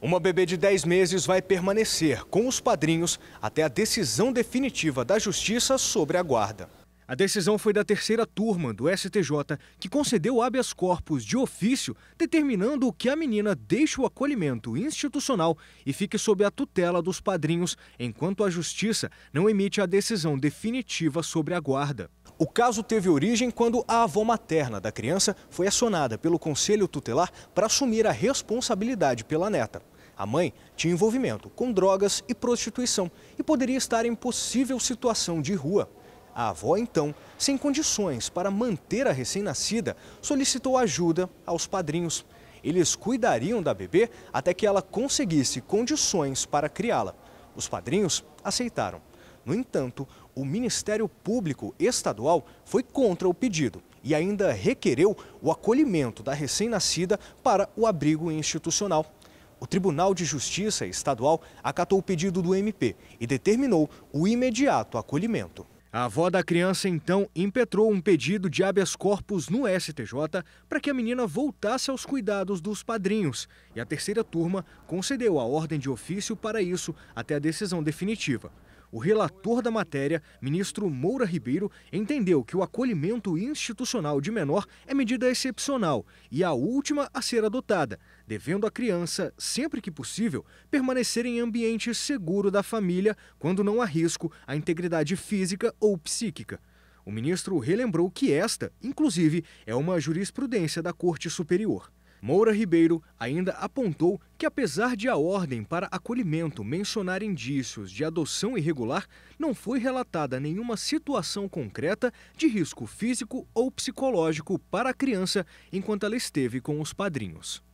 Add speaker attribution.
Speaker 1: Uma bebê de 10 meses vai permanecer com os padrinhos até a decisão definitiva da Justiça sobre a guarda. A decisão foi da terceira turma do STJ, que concedeu habeas corpus de ofício, determinando que a menina deixe o acolhimento institucional e fique sob a tutela dos padrinhos, enquanto a Justiça não emite a decisão definitiva sobre a guarda. O caso teve origem quando a avó materna da criança foi acionada pelo conselho tutelar para assumir a responsabilidade pela neta. A mãe tinha envolvimento com drogas e prostituição e poderia estar em possível situação de rua. A avó, então, sem condições para manter a recém-nascida, solicitou ajuda aos padrinhos. Eles cuidariam da bebê até que ela conseguisse condições para criá-la. Os padrinhos aceitaram. No entanto, o Ministério Público Estadual foi contra o pedido e ainda requereu o acolhimento da recém-nascida para o abrigo institucional. O Tribunal de Justiça Estadual acatou o pedido do MP e determinou o imediato acolhimento. A avó da criança então impetrou um pedido de habeas corpus no STJ para que a menina voltasse aos cuidados dos padrinhos. E a terceira turma concedeu a ordem de ofício para isso até a decisão definitiva o relator da matéria, ministro Moura Ribeiro, entendeu que o acolhimento institucional de menor é medida excepcional e a última a ser adotada, devendo a criança, sempre que possível, permanecer em ambiente seguro da família quando não há risco à integridade física ou psíquica. O ministro relembrou que esta, inclusive, é uma jurisprudência da Corte Superior. Moura Ribeiro ainda apontou que, apesar de a ordem para acolhimento mencionar indícios de adoção irregular, não foi relatada nenhuma situação concreta de risco físico ou psicológico para a criança enquanto ela esteve com os padrinhos.